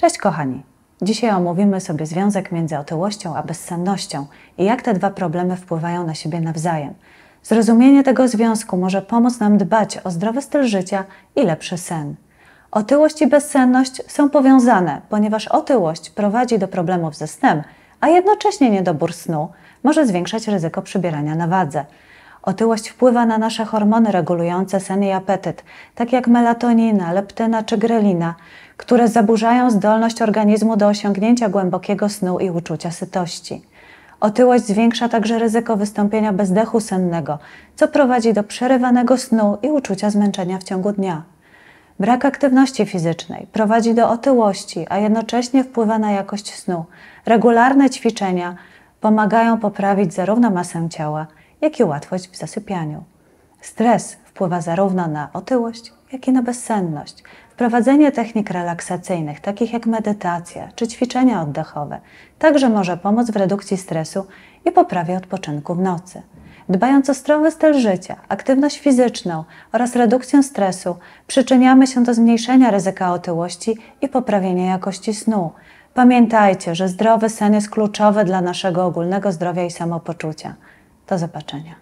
Cześć kochani! Dzisiaj omówimy sobie związek między otyłością a bezsennością i jak te dwa problemy wpływają na siebie nawzajem. Zrozumienie tego związku może pomóc nam dbać o zdrowy styl życia i lepszy sen. Otyłość i bezsenność są powiązane, ponieważ otyłość prowadzi do problemów ze snem, a jednocześnie niedobór snu może zwiększać ryzyko przybierania na wadze. Otyłość wpływa na nasze hormony regulujące sen i apetyt, tak jak melatonina, leptyna czy grelina, które zaburzają zdolność organizmu do osiągnięcia głębokiego snu i uczucia sytości. Otyłość zwiększa także ryzyko wystąpienia bezdechu sennego, co prowadzi do przerywanego snu i uczucia zmęczenia w ciągu dnia. Brak aktywności fizycznej prowadzi do otyłości, a jednocześnie wpływa na jakość snu. Regularne ćwiczenia pomagają poprawić zarówno masę ciała, jak i łatwość w zasypianiu. Stres wpływa zarówno na otyłość, jak i na bezsenność. Wprowadzenie technik relaksacyjnych, takich jak medytacja czy ćwiczenia oddechowe, także może pomóc w redukcji stresu i poprawie odpoczynku w nocy. Dbając o zdrowy styl życia, aktywność fizyczną oraz redukcję stresu, przyczyniamy się do zmniejszenia ryzyka otyłości i poprawienia jakości snu. Pamiętajcie, że zdrowy sen jest kluczowy dla naszego ogólnego zdrowia i samopoczucia. Do zobaczenia.